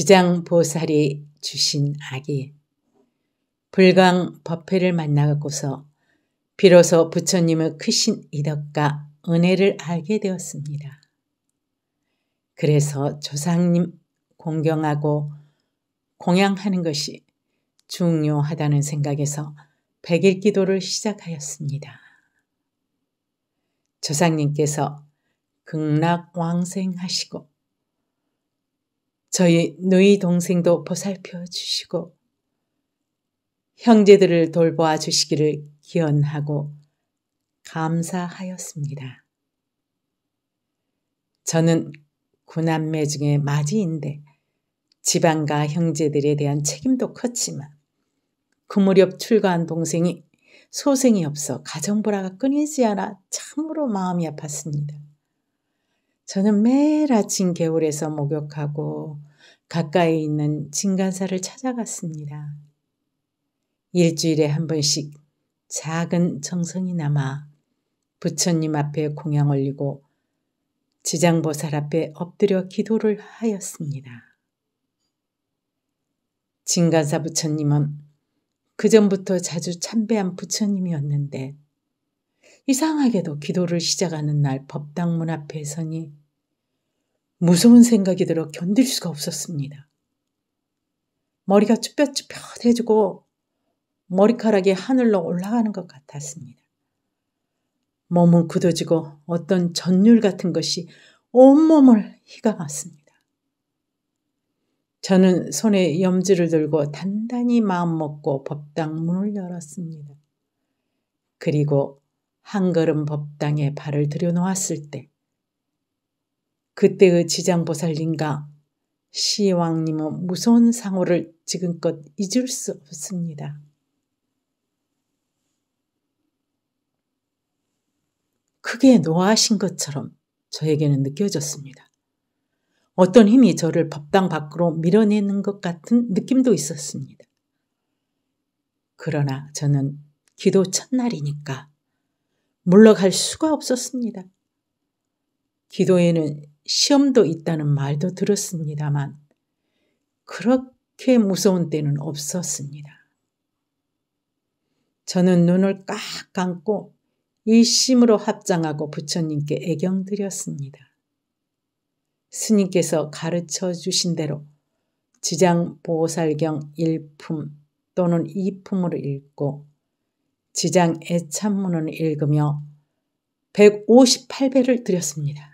주장보살이 주신 아기. 불광 법회를 만나고서 비로소 부처님의 크신 이덕과 은혜를 알게 되었습니다. 그래서 조상님 공경하고 공양하는 것이 중요하다는 생각에서 백일 기도를 시작하였습니다. 조상님께서 극락 왕생하시고 저희 누이 동생도 보살펴 주시고 형제들을 돌보아 주시기를 기원하고 감사하였습니다. 저는 구남매 중에 마지인데 지방과 형제들에 대한 책임도 컸지만 그 무렵 출가한 동생이 소생이 없어 가정보라가 끊이지 않아 참으로 마음이 아팠습니다. 저는 매일 아침 개울에서 목욕하고 가까이 있는 진간사를 찾아갔습니다. 일주일에 한 번씩 작은 정성이 남아 부처님 앞에 공양 올리고 지장보살 앞에 엎드려 기도를 하였습니다. 진간사 부처님은 그전부터 자주 참배한 부처님이었는데 이상하게도 기도를 시작하는 날 법당문 앞에 서니 무서운 생각이 들어 견딜 수가 없었습니다. 머리가 쭈뼛쭈뼛해지고 머리카락이 하늘로 올라가는 것 같았습니다. 몸은 굳어지고 어떤 전율 같은 것이 온몸을 휘감았습니다. 저는 손에 염지를 들고 단단히 마음먹고 법당 문을 열었습니다. 그리고 한 걸음 법당에 발을 들여놓았을 때 그때의 지장보살님과 시왕님의 무서운 상호를 지금껏 잊을 수 없습니다. 크게 노하신 것처럼 저에게는 느껴졌습니다. 어떤 힘이 저를 법당 밖으로 밀어내는 것 같은 느낌도 있었습니다. 그러나 저는 기도 첫날이니까 물러갈 수가 없었습니다. 기도에는 시험도 있다는 말도 들었습니다만 그렇게 무서운 때는 없었습니다. 저는 눈을 깍 감고 일심으로 합장하고 부처님께 애경드렸습니다. 스님께서 가르쳐 주신 대로 지장보살경 1품 또는 2품을 읽고 지장 애찬문을 읽으며 158배를 드렸습니다.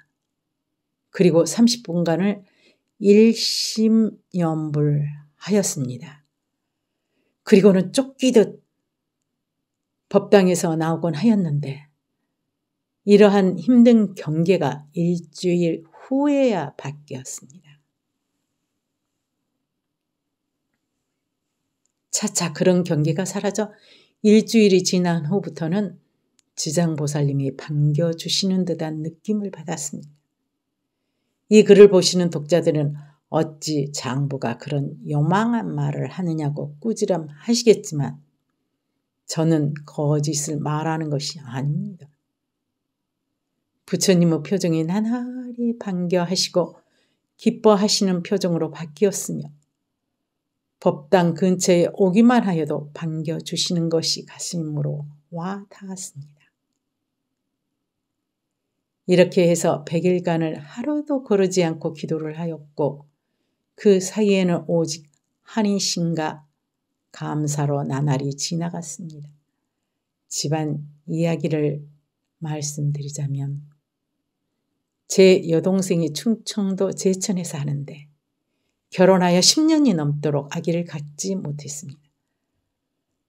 그리고 30분간을 일심연불하였습니다. 그리고는 쫓기듯 법당에서 나오곤 하였는데 이러한 힘든 경계가 일주일 후에야 바뀌었습니다. 차차 그런 경계가 사라져 일주일이 지난 후부터는 지장보살님이 반겨주시는 듯한 느낌을 받았습니다. 이 글을 보시는 독자들은 어찌 장부가 그런 요망한 말을 하느냐고 꾸지람 하시겠지만 저는 거짓을 말하는 것이 아닙니다. 부처님의 표정이 나날이 반겨하시고 기뻐하시는 표정으로 바뀌었으며 법당 근처에 오기만 하여도 반겨주시는 것이 가슴으로 와 닿았습니다. 이렇게 해서 100일간을 하루도 거르지 않고 기도를 하였고 그 사이에는 오직 한인신과 감사로 나날이 지나갔습니다. 집안 이야기를 말씀드리자면 제 여동생이 충청도 제천에 서하는데 결혼하여 10년이 넘도록 아기를 갖지 못했습니다.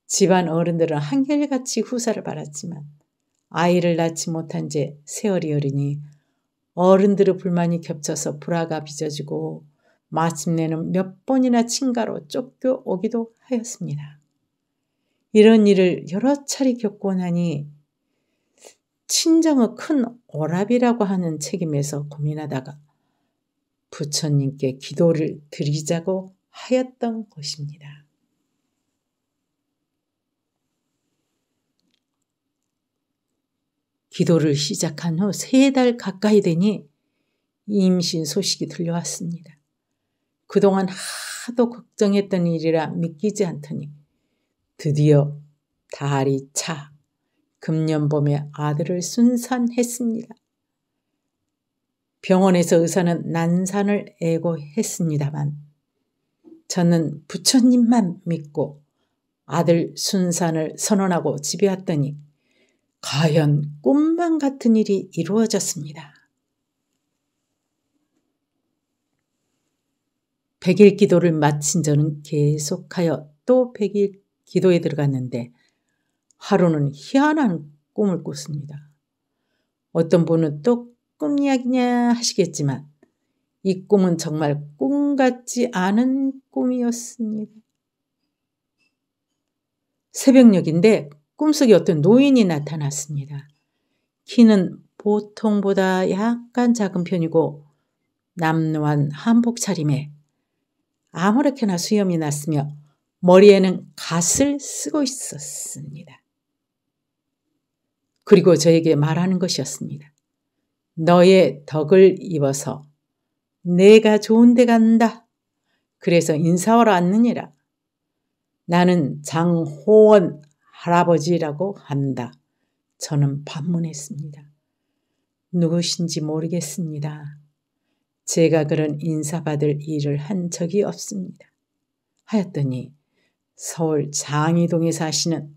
집안 어른들은 한결같이 후사를 바랐지만 아이를 낳지 못한 지 세월이 어리니 어른들의 불만이 겹쳐서 불화가 빚어지고 마침내는 몇 번이나 친가로 쫓겨오기도 하였습니다. 이런 일을 여러 차례 겪고 나니 친정의 큰 오랍이라고 하는 책임에서 고민하다가 부처님께 기도를 드리자고 하였던 것입니다. 기도를 시작한 후 세 달 가까이 되니 임신 소식이 들려왔습니다. 그동안 하도 걱정했던 일이라 믿기지 않더니 드디어 달이 차 금년 봄에 아들을 순산했습니다. 병원에서 의사는 난산을 애고했습니다만 저는 부처님만 믿고 아들 순산을 선언하고 집에 왔더니 과연 꿈만 같은 일이 이루어졌습니다. 1 0 0일 기도를 마친 저는 계속하여 또1 0 0일 기도에 들어갔는데 하루는 희한한 꿈을 꿨습니다. 어떤 분은 또꿈 이야기냐 하시겠지만 이 꿈은 정말 꿈 같지 않은 꿈이었습니다. 새벽녘인데 꿈속에 어떤 노인이 나타났습니다. 키는 보통보다 약간 작은 편이고 남루한 한복 차림에 아무렇게나 수염이 났으며 머리에는 갓을 쓰고 있었습니다. 그리고 저에게 말하는 것이었습니다. 너의 덕을 입어서 내가 좋은 데 간다. 그래서 인사하러 왔느니라. 나는 장호원 할아버지라고 한다. 저는 반문했습니다. 누구신지 모르겠습니다. 제가 그런 인사받을 일을 한 적이 없습니다. 하였더니 서울 장이동에 사시는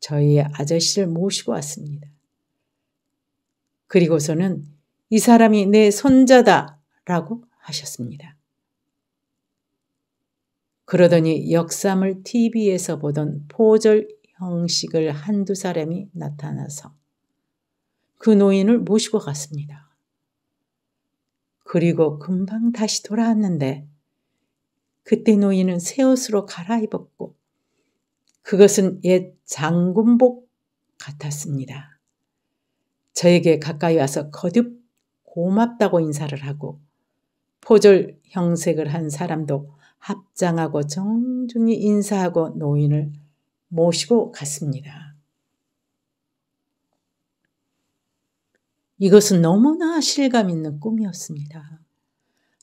저희의 아저씨를 모시고 왔습니다. 그리고서는 이 사람이 내 손자다라고 하셨습니다. 그러더니 역삼을 TV에서 보던 포절 형식을 한두 사람이 나타나서 그 노인을 모시고 갔습니다. 그리고 금방 다시 돌아왔는데 그때 노인은 새 옷으로 갈아입었고 그것은 옛 장군복 같았습니다. 저에게 가까이 와서 거듭 고맙다고 인사를 하고 포절 형색을 한 사람도 합장하고 정중히 인사하고 노인을 모시고 갔습니다. 이것은 너무나 실감 있는 꿈이었습니다.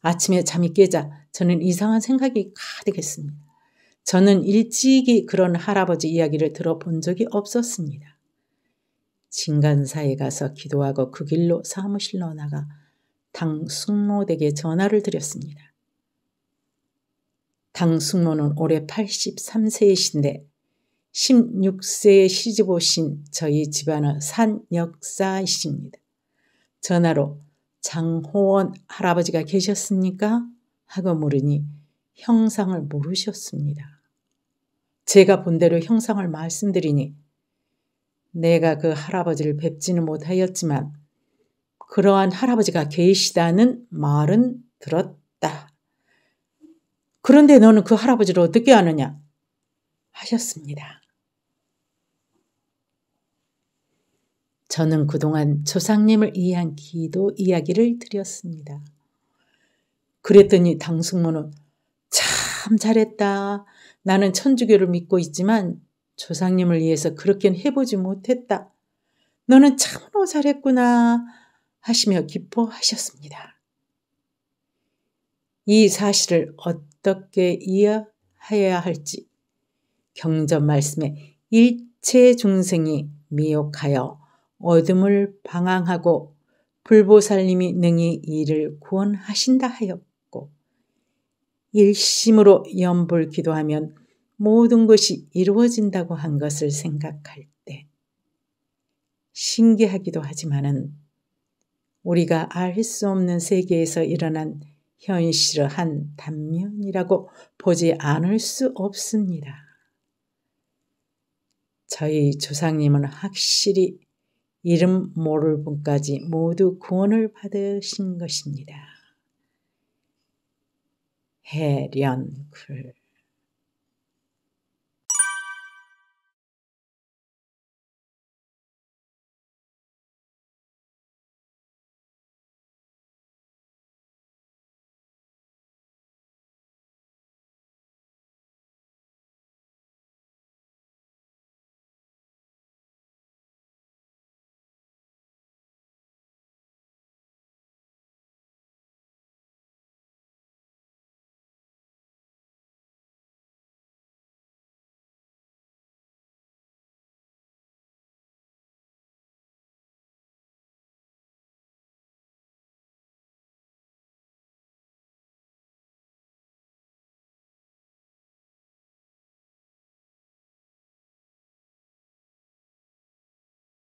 아침에 잠이 깨자 저는 이상한 생각이 가득했습니다. 저는 일찍이 그런 할아버지 이야기를 들어본 적이 없었습니다. 진간사에 가서 기도하고 그 길로 사무실로 나가 당 숙모댁에 전화를 드렸습니다. 당숙로는 올해 83세이신데 16세에 시집 오신 저희 집안의 산 역사이십니다. 전화로 장호원 할아버지가 계셨습니까? 하고 물으니 형상을 모르셨습니다. 제가 본대로 형상을 말씀드리니 내가 그 할아버지를 뵙지는 못하였지만 그러한 할아버지가 계시다는 말은 들었다 그런데 너는 그 할아버지를 어떻게 아느냐? 하셨습니다. 저는 그동안 조상님을 이해한 기도 이야기를 드렸습니다. 그랬더니 당숙모는 참 잘했다. 나는 천주교를 믿고 있지만 조상님을 위해서 그렇게는 해보지 못했다. 너는 참으로 잘했구나 하시며 기뻐하셨습니다. 이 사실을 어떻게 이해해야 할지 경전 말씀에 일체 중생이 미혹하여 어둠을 방황하고 불보살님이 능히 이를 구원하신다 하였고 일심으로 염불 기도하면 모든 것이 이루어진다고 한 것을 생각할 때 신기하기도 하지만은 우리가 알 수 없는 세계에서 일어난 현실한 단면이라고 보지 않을 수 없습니다. 저희 조상님은 확실히 이름 모를 분까지 모두 구원을 받으신 것입니다. 해련굴